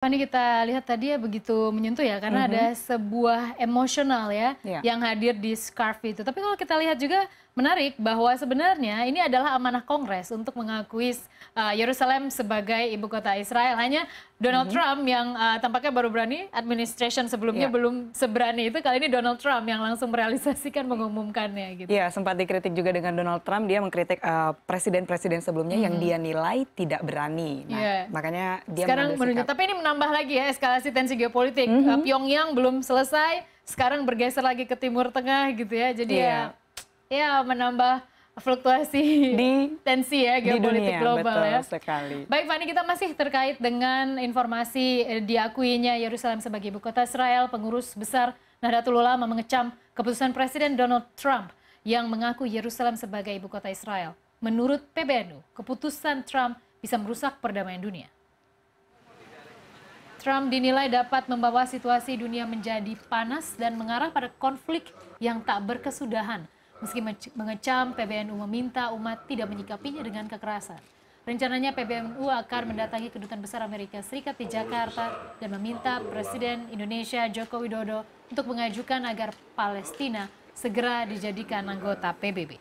Fani kita lihat tadi ya begitu menyentuh ya karena mm -hmm. ada mm-hmm. sebuah emosional ya yeah. yang hadir di scarf itu. Tapi kalau kita lihat juga menarik bahwa sebenarnya ini adalah amanah Kongres untuk mengakui uh, Yerusalem sebagai ibu kota Israel. Hanya Donald mm -hmm. Trump yang uh, tampaknya baru berani, administration sebelumnya yeah. belum seberani itu. Kali ini Donald Trump yang langsung merealisasikan mengumumkannya gitu. Iya, yeah, sempat dikritik juga dengan Donald Trump dia mengkritik uh, presiden-presiden sebelumnya mm -hmm. yang mm-hmm. dia nilai tidak berani. Nah, yeah. makanya dia Sekarang menunjuk tapi ini menarik menambah lagi ya eskalasi tensi geopolitik. Mm -hmm. Pyongyang belum selesai, sekarang bergeser lagi ke Timur Tengah gitu ya. Jadi yeah. ya ya menambah fluktuasi di tensi ya geopolitik di dunia, global betul ya. sekali. Baik Fani, kita masih terkait dengan informasi eh, diakuinya Yerusalem sebagai ibu kota Israel. Pengurus besar Nahdlatul Ulama mengecam keputusan Presiden Donald Trump yang mengaku Yerusalem sebagai ibu kota Israel. Menurut PBNU, keputusan Trump bisa merusak perdamaian dunia. Trump dinilai dapat membawa situasi dunia menjadi panas dan mengarah pada konflik yang tak berkesudahan. Meski mengecam, PBNU meminta umat tidak menyikapinya dengan kekerasan. Rencananya PBNU akan mendatangi Kedutaan Besar Amerika Serikat di Jakarta dan meminta Presiden Indonesia Joko Widodo untuk mengajukan agar Palestina segera dijadikan anggota PBB.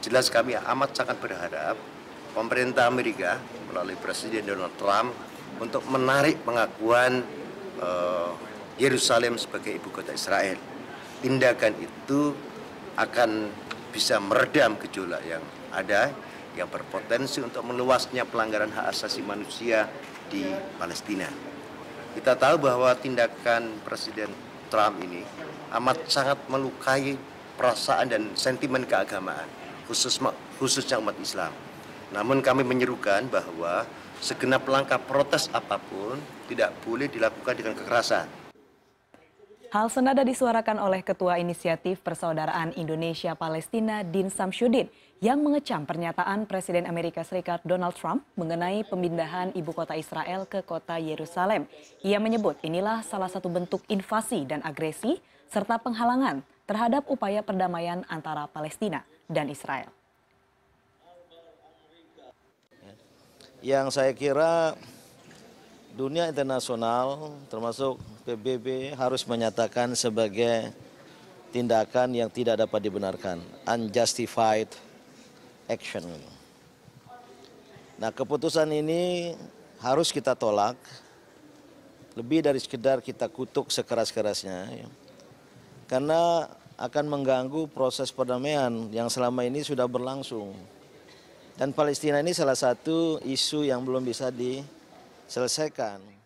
Jelas kami amat sangat berharap pemerintah Amerika melalui Presiden Donald Trump untuk menarik pengakuan uh, Yerusalem sebagai ibu kota Israel. Tindakan itu akan bisa meredam gejolak yang ada yang berpotensi untuk meluasnya pelanggaran hak asasi manusia di Palestina. Kita tahu bahwa tindakan Presiden Trump ini amat sangat melukai perasaan dan sentimen keagamaan khusus khususnya umat Islam. Namun kami menyerukan bahwa segenap langkah protes apapun tidak boleh dilakukan dengan kekerasan. Hal senada disuarakan oleh Ketua Inisiatif Persaudaraan Indonesia Palestina Din Samsudin yang mengecam pernyataan Presiden Amerika Serikat Donald Trump mengenai pemindahan ibu kota Israel ke kota Yerusalem. Ia menyebut inilah salah satu bentuk invasi dan agresi serta penghalangan terhadap upaya perdamaian antara Palestina dan Israel. yang saya kira dunia internasional termasuk PBB harus menyatakan sebagai tindakan yang tidak dapat dibenarkan, unjustified action. Nah, keputusan ini harus kita tolak lebih dari sekedar kita kutuk sekeras-kerasnya ya. karena akan mengganggu proses perdamaian yang selama ini sudah berlangsung. Dan Palestina ini salah satu isu yang belum bisa diselesaikan.